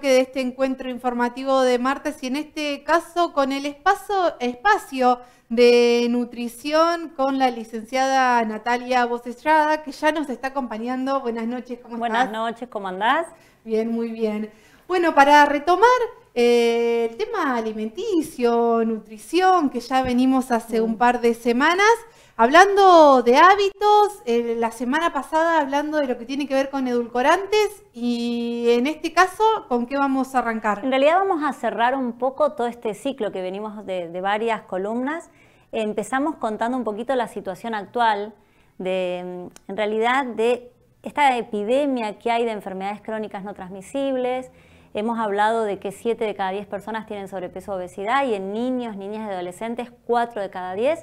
que de este encuentro informativo de martes y en este caso con el espacio, espacio de nutrición con la licenciada Natalia Bocestrada, que ya nos está acompañando. Buenas noches, ¿cómo Buenas Buenas noches, ¿cómo andás? Bien, muy bien. Bueno, para retomar eh, el tema alimenticio, nutrición, que ya venimos hace un par de semanas, Hablando de hábitos, eh, la semana pasada hablando de lo que tiene que ver con edulcorantes y en este caso, ¿con qué vamos a arrancar? En realidad vamos a cerrar un poco todo este ciclo que venimos de, varias columnas. Empezamos contando un poquito la situación actual de, mm, en realidad, de esta epidemia que hay de enfermedades crónicas no transmisibles. Hemos hablado de que 7 de cada 10 personas tienen sobrepeso o obesidad y en niños, niñas y adolescentes 4 de cada 10.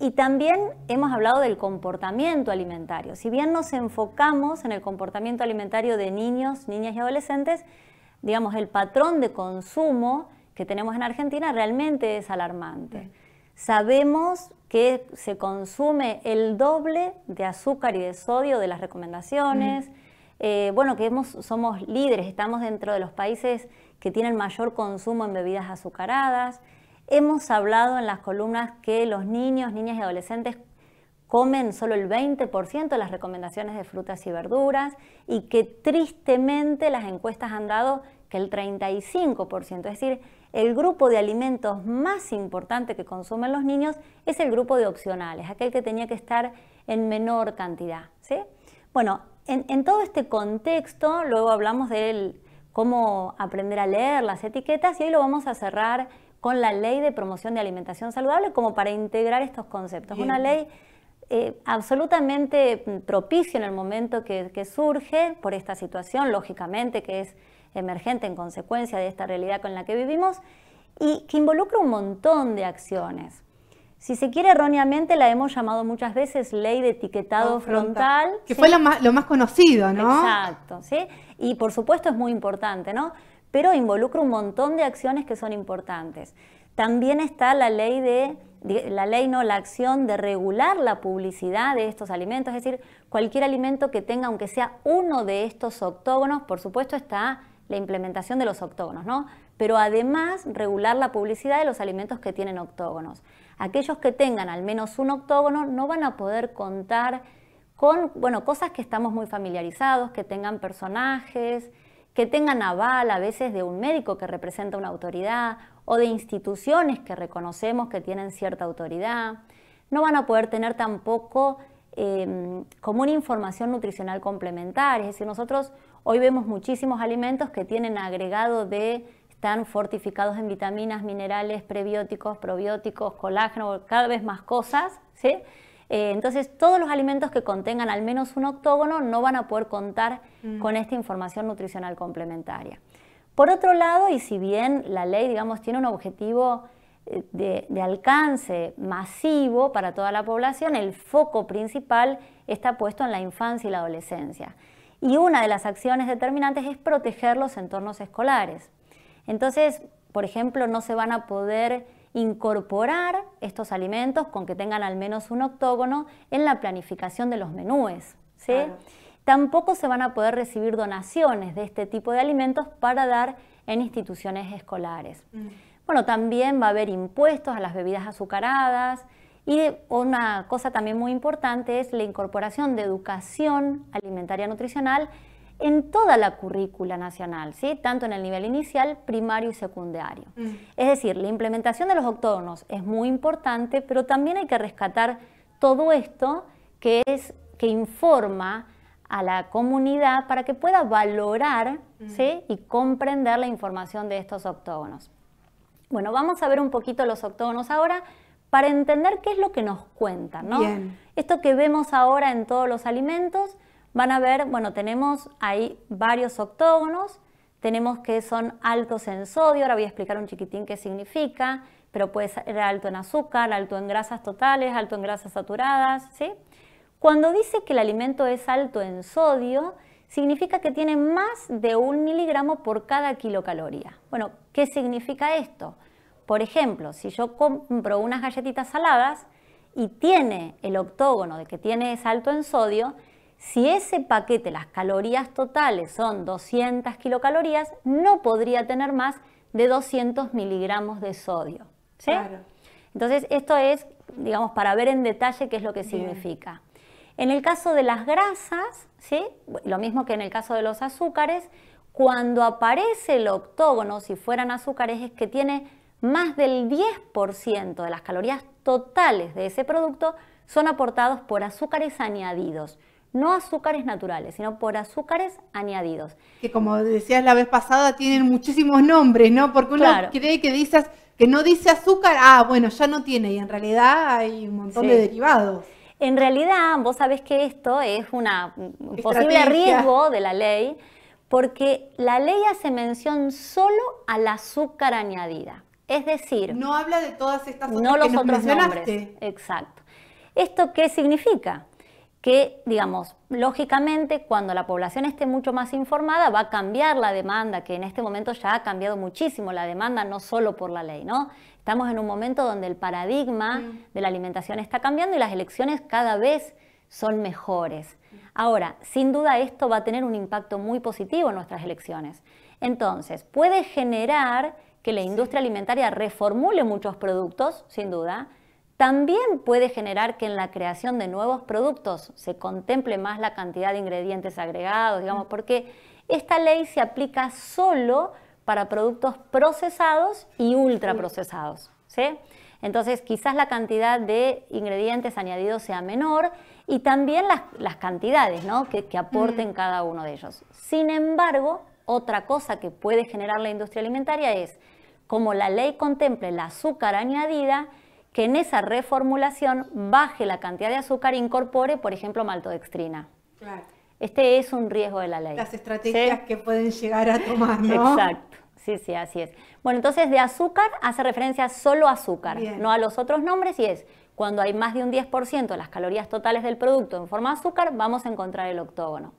Y también hemos hablado del comportamiento alimentario. Si bien nos enfocamos en el comportamiento alimentario de niños, niñas y adolescentes, digamos, el patrón de consumo que tenemos en Argentina realmente es alarmante. Sabemos que se consume el doble de azúcar y de sodio de las recomendaciones. Eh, bueno, que somos líderes, estamos dentro de los países que tienen mayor consumo en bebidas azucaradas. Hemos hablado en las columnas que los niños, niñas y adolescentes comen solo el 20% de las recomendaciones de frutas y verduras y que tristemente las encuestas han dado que el 35%, es decir, el grupo de alimentos más importante que consumen los niños es el grupo de opcionales, aquel que tenía que estar en menor cantidad. Bueno, en, todo este contexto, luego hablamos de cómo aprender a leer las etiquetas y hoy lo vamos a cerrar con la ley de promoción de alimentación saludable como para integrar estos conceptos. Una ley eh, absolutamente propicia en el momento que, surge por esta situación, lógicamente que es emergente en consecuencia de esta realidad con la que vivimos y que involucra un montón de acciones. Si se quiere erróneamente, la hemos llamado muchas veces ley de etiquetado frontal. Que fue lo más, lo más, conocido, ¿no? Exacto, ¿sí? Y por supuesto es muy importante, ¿no? pero involucra un montón de acciones que son importantes. También está la ley de, la ley no, la acción de regular la publicidad de estos alimentos, es decir, cualquier alimento que tenga, aunque sea uno de estos octógonos, por supuesto está la implementación de los octógonos, ¿no? Pero además regular la publicidad de los alimentos que tienen octógonos. Aquellos que tengan al menos un octógono no van a poder contar con, bueno, cosas que estamos muy familiarizados, que tengan personajes, que tengan aval a veces de un médico que representa una autoridad o de instituciones que reconocemos que tienen cierta autoridad. No van a poder tener tampoco em, como una información nutricional complementaria. Es decir, nosotros hoy vemos muchísimos alimentos que tienen agregado de, están fortificados en vitaminas, minerales, prebióticos, probióticos, colágeno, cada vez más cosas, ¿sí? Eh, entonces, todos los alimentos que contengan al menos un octógono no van a poder contar mm. con esta información nutricional complementaria. Por otro lado, y si bien la ley, digamos, tiene un objetivo eh, de, alcance masivo para toda la población, el foco principal está puesto en la infancia y la adolescencia. Y una de las acciones determinantes es proteger los entornos escolares. Entonces, por ejemplo, no se van a poder incorporar estos alimentos con que tengan al menos un octógono en la planificación de los menúes. Tampoco se van a poder recibir donaciones de este tipo de alimentos para dar en instituciones escolares. Mm. Bueno, también va a haber impuestos a las bebidas azucaradas y una cosa también muy importante es la incorporación de educación alimentaria nutricional en toda la currícula nacional, ¿sí? tanto en el nivel inicial, primario y secundario. Mm. Es decir, la implementación de los octógonos es muy importante, pero también hay que rescatar todo esto que, es, que informa a la comunidad para que pueda valorar mm. y comprender la información de estos octógonos. Bueno, vamos a ver un poquito los octógonos ahora para entender qué es lo que nos cuentan. ¿no? Esto que vemos ahora en todos los alimentos van a ver, bueno, tenemos ahí varios octógonos, tenemos que son altos en sodio, ahora voy a explicar un chiquitín qué significa, pero puede ser alto en azúcar, alto en grasas totales, alto en grasas saturadas, ¿sí? Cuando dice que el alimento es alto en sodio, significa que tiene más de un miligramo por cada kilocaloría. Bueno, ¿qué significa esto? Por ejemplo, si yo compro unas galletitas saladas y tiene el octógono de que tiene es alto en sodio, si ese paquete, las calorías totales son 200 kilocalorías, no podría tener más de 200 miligramos de sodio. Entonces, esto es, digamos, para ver en detalle qué es lo que significa. En el caso de las grasas, ¿sí? lo mismo que en el caso de los azúcares, cuando aparece el octógono, si fueran azúcares, es que tiene más del 10% de las calorías totales de ese producto son aportados por azúcares añadidos no azúcares naturales, sino por azúcares añadidos. Que como decías la vez pasada, tienen muchísimos nombres, ¿no? Porque uno cree que dices que no dice azúcar, ah, bueno, ya no tiene, y en realidad hay un montón de derivados. En realidad, vos sabés que esto es un posible riesgo de la ley, porque la ley hace mención solo al azúcar añadida. Es decir, no habla de todas estas no los otros nombres. Exacto. ¿Esto qué significa? que, digamos, lógicamente cuando la población esté mucho más informada va a cambiar la demanda, que en este momento ya ha cambiado muchísimo la demanda, no solo por la ley, ¿no? Estamos en un momento donde el paradigma de la alimentación está cambiando y las elecciones cada vez son mejores. Ahora, sin duda esto va a tener un impacto muy positivo en nuestras elecciones. Entonces, puede generar que la industria alimentaria reformule muchos productos, sin duda, también puede generar que en la creación de nuevos productos se contemple más la cantidad de ingredientes agregados, digamos, porque esta ley se aplica solo para productos procesados y ultraprocesados. ¿sí? Entonces, quizás la cantidad de ingredientes añadidos sea menor y también las, cantidades ¿no? que, que, aporten cada uno de ellos. Sin embargo, otra cosa que puede generar la industria alimentaria es, como la ley contemple el azúcar añadida, que en esa reformulación baje la cantidad de azúcar e incorpore, por ejemplo, maltodextrina. Claro. Este es un riesgo de la ley. Las estrategias que pueden llegar a tomar, ¿no? Exacto. Sí, sí, así es. Bueno, entonces de azúcar hace referencia solo a azúcar, no a los otros nombres y es cuando hay más de un 10% de las calorías totales del producto en forma de azúcar, vamos a encontrar el octógono.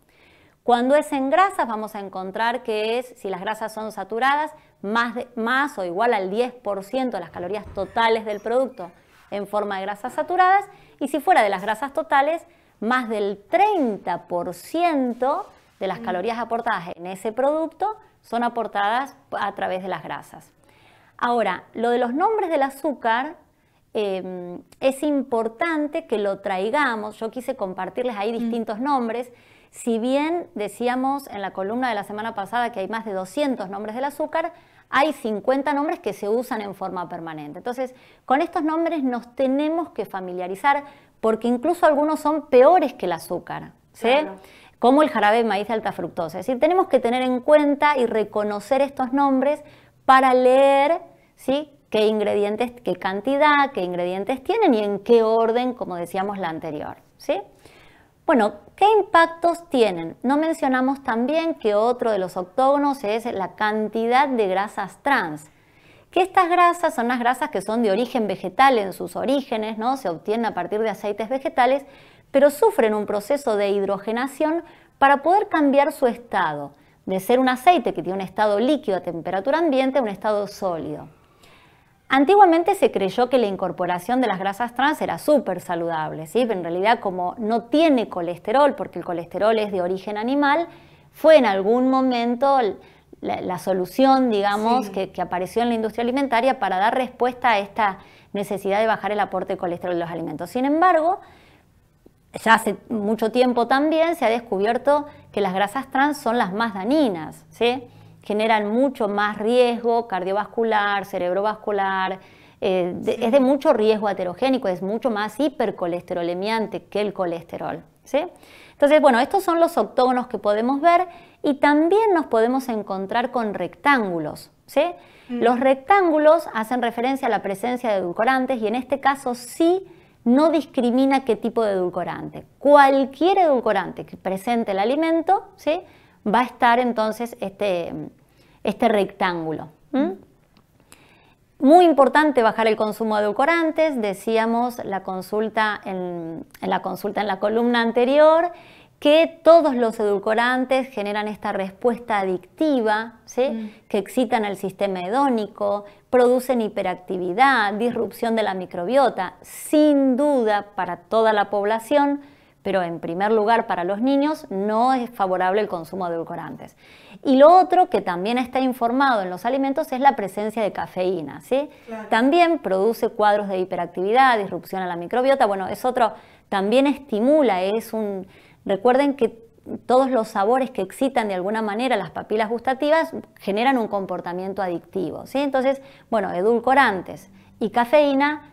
Cuando es en grasas vamos a encontrar que es, si las grasas son saturadas, más, más o igual al 10% de las calorías totales del producto en forma de grasas saturadas y si fuera de las grasas totales, más del 30% de las mm. calorías aportadas en ese producto son aportadas a través de las grasas. Ahora, lo de los nombres del azúcar em, es importante que lo traigamos. Yo quise compartirles ahí mm. distintos nombres si bien decíamos en la columna de la semana pasada que hay más de 200 nombres del azúcar, hay 50 nombres que se usan en forma permanente. Entonces, con estos nombres nos tenemos que familiarizar porque incluso algunos son peores que el azúcar, ¿sí? como el jarabe de maíz de alta fructosa. Es decir, tenemos que tener en cuenta y reconocer estos nombres para leer ¿sí? qué ingredientes, qué cantidad, qué ingredientes tienen y en qué orden, como decíamos la anterior. ¿sí? Bueno, ¿qué impactos tienen? No mencionamos también que otro de los octógonos es la cantidad de grasas trans que estas grasas son las grasas que son de origen vegetal en sus orígenes, ¿no? se obtienen a partir de aceites vegetales, pero sufren un proceso de hidrogenación para poder cambiar su estado, de ser un aceite que tiene un estado líquido a temperatura ambiente a un estado sólido. Antiguamente se creyó que la incorporación de las grasas trans era súper saludable, ¿sí? en realidad como no tiene colesterol, porque el colesterol es de origen animal, fue en algún momento la, solución, digamos, que, apareció en la industria alimentaria para dar respuesta a esta necesidad de bajar el aporte de colesterol de los alimentos. Sin embargo, ya hace mucho tiempo también se ha descubierto que las grasas trans son las más dañinas. ¿sí? generan mucho más riesgo cardiovascular, cerebrovascular, eh, es de mucho riesgo aterogénico, es mucho más hipercolesterolemiante que el colesterol. ¿sí? Entonces, bueno, estos son los octógonos que podemos ver y también nos podemos encontrar con rectángulos. ¿sí? Mm. Los rectángulos hacen referencia a la presencia de edulcorantes y en este caso sí no discrimina qué tipo de edulcorante. Cualquier edulcorante que presente el alimento ¿sí? va a estar entonces este, este rectángulo. Muy importante bajar el consumo de edulcorantes, decíamos en, la consulta en la columna anterior que todos los edulcorantes generan esta respuesta adictiva, mm. que excitan el sistema hedónico, producen hiperactividad, disrupción de la microbiota, sin duda para toda la población pero en primer lugar para los niños no es favorable el consumo de edulcorantes. Y lo otro que también está informado en los alimentos es la presencia de cafeína, ¿sí? También produce cuadros de hiperactividad, disrupción a la microbiota, bueno, es otro, también estimula, es un... Recuerden que todos los sabores que excitan de alguna manera las papilas gustativas generan un comportamiento adictivo, ¿sí? Entonces, bueno, edulcorantes y cafeína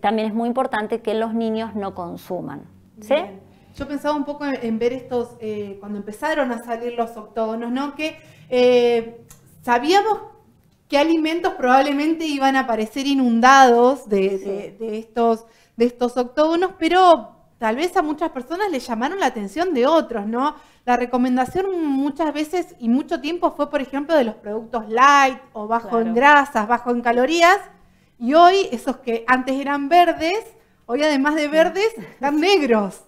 también es muy importante que los niños no consuman, ¿sí? yo pensaba un poco en, ver estos, eh, cuando empezaron a salir los octógonos, ¿no? Que eh, sabíamos qué alimentos probablemente iban a aparecer inundados de, estos, de estos octógonos, pero tal vez a muchas personas les llamaron la atención de otros, ¿no? La recomendación muchas veces y mucho tiempo fue, por ejemplo, de los productos light o bajo en grasas, bajo en calorías, y hoy esos que antes eran verdes, hoy además de verdes, están negros.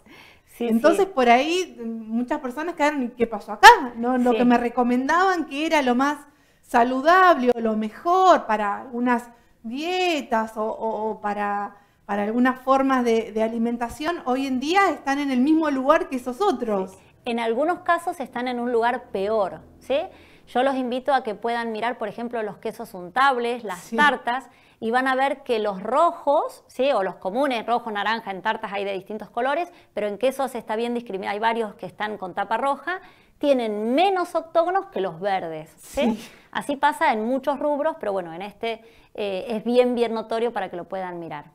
Entonces por ahí mm, muchas personas quedan ¿qué pasó acá? ¿No? Lo que me recomendaban que era lo más saludable o lo mejor para unas dietas o, para, algunas formas de, alimentación, hoy en día están en el mismo lugar que esos otros. En algunos casos están en un lugar peor, ¿sí? Yo los invito a que puedan mirar, por ejemplo, los quesos untables, las tartas, y van a ver que los rojos, ¿sí? o los comunes, rojo, naranja, en tartas hay de distintos colores, pero en quesos está bien discriminado, hay varios que están con tapa roja, tienen menos octógonos que los verdes. Así pasa en muchos rubros, pero bueno, en este eh, es bien, bien notorio para que lo puedan mirar.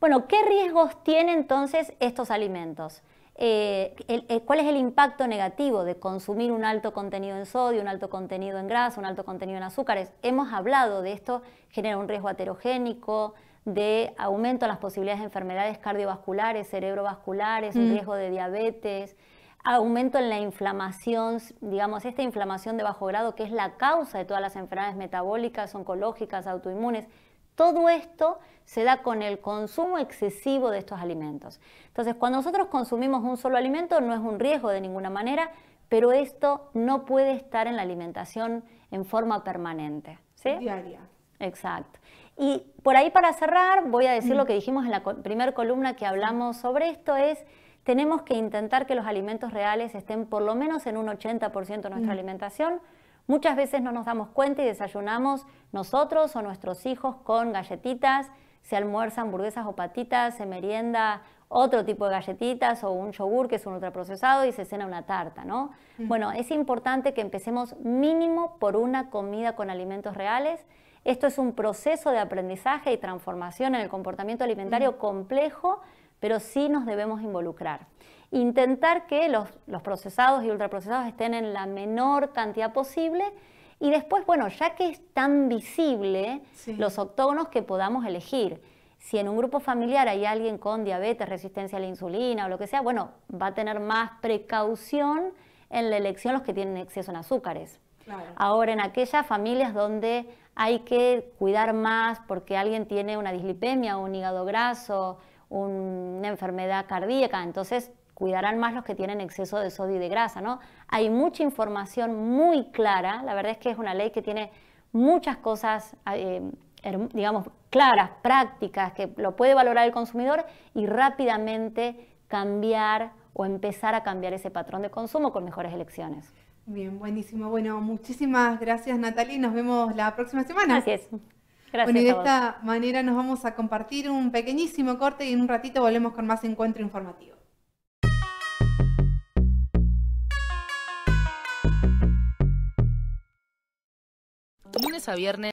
Bueno, ¿qué riesgos tienen entonces estos alimentos? Eh, eh, cuál es el impacto negativo de consumir un alto contenido en sodio, un alto contenido en grasa, un alto contenido en azúcares. Hemos hablado de esto, genera un riesgo aterogénico, de aumento en las posibilidades de enfermedades cardiovasculares, cerebrovasculares, un mm. riesgo de diabetes, aumento en la inflamación, digamos, esta inflamación de bajo grado que es la causa de todas las enfermedades metabólicas, oncológicas, autoinmunes. Todo esto se da con el consumo excesivo de estos alimentos. Entonces, cuando nosotros consumimos un solo alimento, no es un riesgo de ninguna manera, pero esto no puede estar en la alimentación en forma permanente. Diaria. Exacto. Y por ahí para cerrar, voy a decir lo mm. que dijimos en la primera columna que hablamos sobre esto, es tenemos que intentar que los alimentos reales estén por lo menos en un 80% de nuestra mm. alimentación Muchas veces no nos damos cuenta y desayunamos nosotros o nuestros hijos con galletitas, se almuerzan hamburguesas o patitas, se merienda otro tipo de galletitas o un yogur que es un ultraprocesado y se cena una tarta, ¿no? Mm. Bueno, es importante que empecemos mínimo por una comida con alimentos reales. Esto es un proceso de aprendizaje y transformación en el comportamiento alimentario mm. complejo, pero sí nos debemos involucrar intentar que los, procesados y ultraprocesados estén en la menor cantidad posible y después, bueno, ya que es tan visible los octógonos que podamos elegir. Si en un grupo familiar hay alguien con diabetes, resistencia a la insulina o lo que sea, bueno, va a tener más precaución en la elección los que tienen exceso en azúcares. Ahora, en aquellas familias donde hay que cuidar más porque alguien tiene una dislipemia, un hígado graso, una enfermedad cardíaca, entonces cuidarán más los que tienen exceso de sodio y de grasa, ¿no? Hay mucha información muy clara, la verdad es que es una ley que tiene muchas cosas, eh, digamos, claras, prácticas, que lo puede valorar el consumidor y rápidamente cambiar o empezar a cambiar ese patrón de consumo con mejores elecciones. Bien, buenísimo. Bueno, muchísimas gracias Natalie. Nos vemos la próxima semana. Así Gracias. Bueno, y de esta manera nos vamos a compartir un pequeñísimo corte y en un ratito volvemos con más encuentro informativo. a viernes.